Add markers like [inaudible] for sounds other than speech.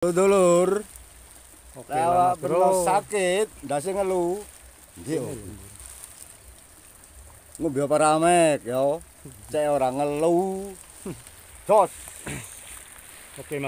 Dulur. Oke, lah, bro. sakit, ndak ngelu. Nggih. Oh. Ngombe apa rame, yo. Cek orang ngelu. Jos. [laughs] Oke,